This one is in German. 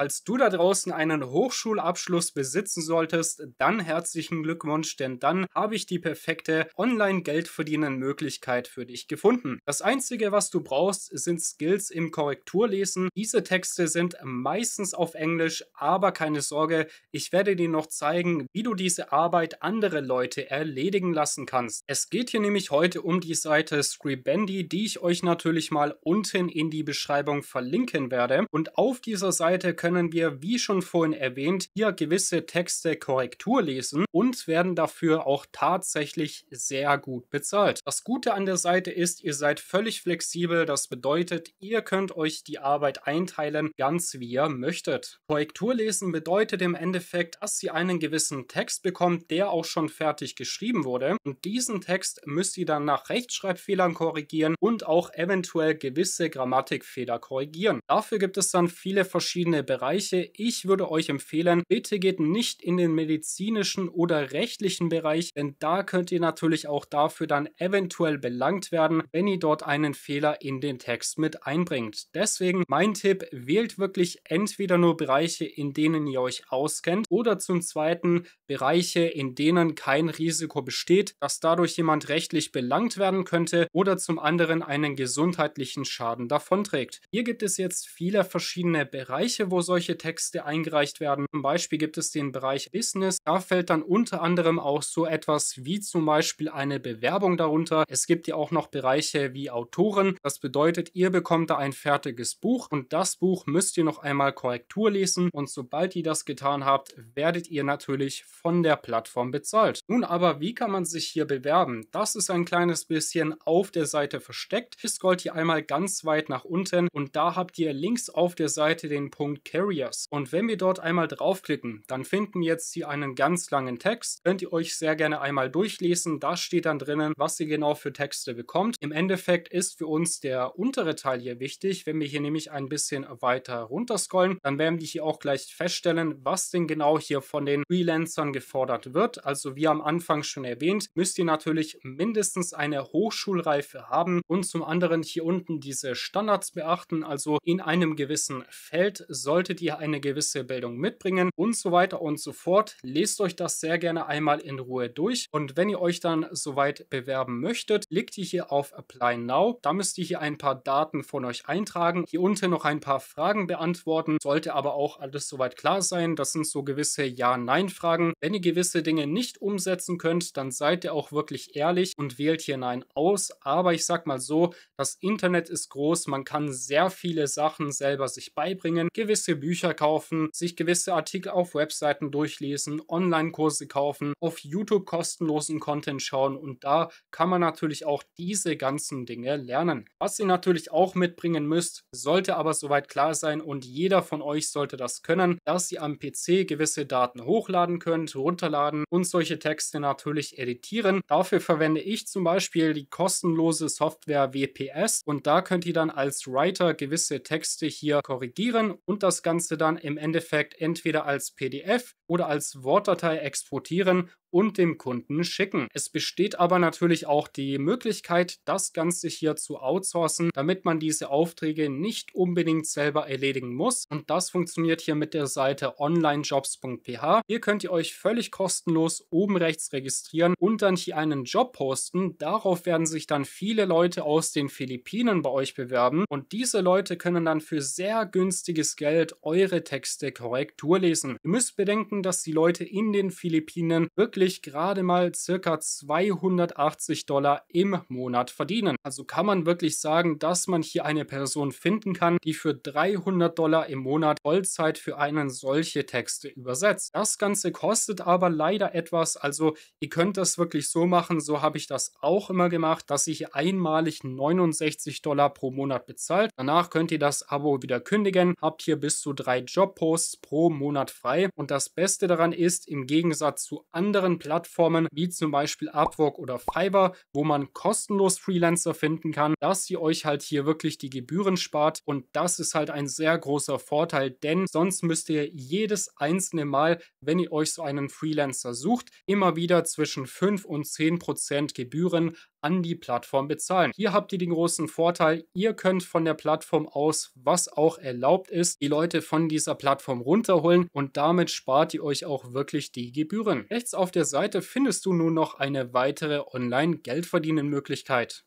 Falls du da draußen einen Hochschulabschluss besitzen solltest, dann herzlichen Glückwunsch, denn dann habe ich die perfekte Online-Geldverdienen-Möglichkeit für dich gefunden. Das Einzige, was du brauchst, sind Skills im Korrekturlesen. Diese Texte sind meistens auf Englisch, aber keine Sorge, ich werde dir noch zeigen, wie du diese Arbeit andere Leute erledigen lassen kannst. Es geht hier nämlich heute um die Seite Scribendi, die ich euch natürlich mal unten in die Beschreibung verlinken werde. Und auf dieser Seite können können wir, wie schon vorhin erwähnt, hier gewisse Texte Korrektur lesen und werden dafür auch tatsächlich sehr gut bezahlt. Das Gute an der Seite ist, ihr seid völlig flexibel. Das bedeutet, ihr könnt euch die Arbeit einteilen, ganz wie ihr möchtet. Korrekturlesen bedeutet im Endeffekt, dass sie einen gewissen Text bekommt, der auch schon fertig geschrieben wurde. Und diesen Text müsst ihr dann nach Rechtschreibfehlern korrigieren und auch eventuell gewisse Grammatikfehler korrigieren. Dafür gibt es dann viele verschiedene Bereiche Bereiche. Ich würde euch empfehlen, bitte geht nicht in den medizinischen oder rechtlichen Bereich, denn da könnt ihr natürlich auch dafür dann eventuell belangt werden, wenn ihr dort einen Fehler in den Text mit einbringt. Deswegen mein Tipp, wählt wirklich entweder nur Bereiche, in denen ihr euch auskennt oder zum zweiten Bereiche, in denen kein Risiko besteht, dass dadurch jemand rechtlich belangt werden könnte oder zum anderen einen gesundheitlichen Schaden davonträgt. Hier gibt es jetzt viele verschiedene Bereiche, wo solche Texte eingereicht werden. Zum Beispiel gibt es den Bereich Business. Da fällt dann unter anderem auch so etwas wie zum Beispiel eine Bewerbung darunter. Es gibt ja auch noch Bereiche wie Autoren. Das bedeutet, ihr bekommt da ein fertiges Buch und das Buch müsst ihr noch einmal Korrektur lesen und sobald ihr das getan habt, werdet ihr natürlich von der Plattform bezahlt. Nun aber, wie kann man sich hier bewerben? Das ist ein kleines bisschen auf der Seite versteckt. Ihr scrollt hier einmal ganz weit nach unten und da habt ihr links auf der Seite den Punkt Carriers. Und wenn wir dort einmal draufklicken, dann finden jetzt hier einen ganz langen Text. Könnt ihr euch sehr gerne einmal durchlesen. Da steht dann drinnen, was ihr genau für Texte bekommt. Im Endeffekt ist für uns der untere Teil hier wichtig. Wenn wir hier nämlich ein bisschen weiter runter scrollen, dann werden wir hier auch gleich feststellen, was denn genau hier von den Freelancern gefordert wird. Also wie am Anfang schon erwähnt, müsst ihr natürlich mindestens eine Hochschulreife haben und zum anderen hier unten diese Standards beachten. Also in einem gewissen Feld soll solltet ihr eine gewisse Bildung mitbringen und so weiter und so fort. Lest euch das sehr gerne einmal in Ruhe durch und wenn ihr euch dann soweit bewerben möchtet, klickt ihr hier auf Apply Now. Da müsst ihr hier ein paar Daten von euch eintragen, hier unten noch ein paar Fragen beantworten, sollte aber auch alles soweit klar sein. Das sind so gewisse Ja-Nein-Fragen. Wenn ihr gewisse Dinge nicht umsetzen könnt, dann seid ihr auch wirklich ehrlich und wählt hier Nein aus. Aber ich sag mal so, das Internet ist groß, man kann sehr viele Sachen selber sich beibringen, gewisse gewisse Bücher kaufen, sich gewisse Artikel auf Webseiten durchlesen, Online-Kurse kaufen, auf YouTube kostenlosen Content schauen und da kann man natürlich auch diese ganzen Dinge lernen. Was ihr natürlich auch mitbringen müsst, sollte aber soweit klar sein und jeder von euch sollte das können, dass ihr am PC gewisse Daten hochladen könnt, runterladen und solche Texte natürlich editieren. Dafür verwende ich zum Beispiel die kostenlose Software WPS und da könnt ihr dann als Writer gewisse Texte hier korrigieren und das das Ganze dann im Endeffekt entweder als PDF oder als Wortdatei exportieren und dem Kunden schicken. Es besteht aber natürlich auch die Möglichkeit, das Ganze hier zu outsourcen, damit man diese Aufträge nicht unbedingt selber erledigen muss. Und das funktioniert hier mit der Seite onlinejobs.ph. Hier könnt ihr euch völlig kostenlos oben rechts registrieren und dann hier einen Job posten. Darauf werden sich dann viele Leute aus den Philippinen bei euch bewerben und diese Leute können dann für sehr günstiges Geld wird eure Texte Korrektur lesen. Ihr müsst bedenken, dass die Leute in den Philippinen wirklich gerade mal circa 280 Dollar im Monat verdienen. Also kann man wirklich sagen, dass man hier eine Person finden kann, die für 300 Dollar im Monat Vollzeit für einen solche Texte übersetzt. Das Ganze kostet aber leider etwas, also ihr könnt das wirklich so machen, so habe ich das auch immer gemacht, dass ich einmalig 69 Dollar pro Monat bezahlt. Danach könnt ihr das Abo wieder kündigen, habt hier bis kriegst du drei Jobposts pro Monat frei. Und das Beste daran ist, im Gegensatz zu anderen Plattformen wie zum Beispiel Upwork oder Fiverr, wo man kostenlos Freelancer finden kann, dass ihr euch halt hier wirklich die Gebühren spart. Und das ist halt ein sehr großer Vorteil, denn sonst müsst ihr jedes einzelne Mal, wenn ihr euch so einen Freelancer sucht, immer wieder zwischen 5 und 10 Prozent Gebühren an die Plattform bezahlen. Hier habt ihr den großen Vorteil, ihr könnt von der Plattform aus, was auch erlaubt ist, die Leute von dieser Plattform runterholen und damit spart ihr euch auch wirklich die Gebühren. Rechts auf der Seite findest du nun noch eine weitere Online-Geldverdienen-Möglichkeit.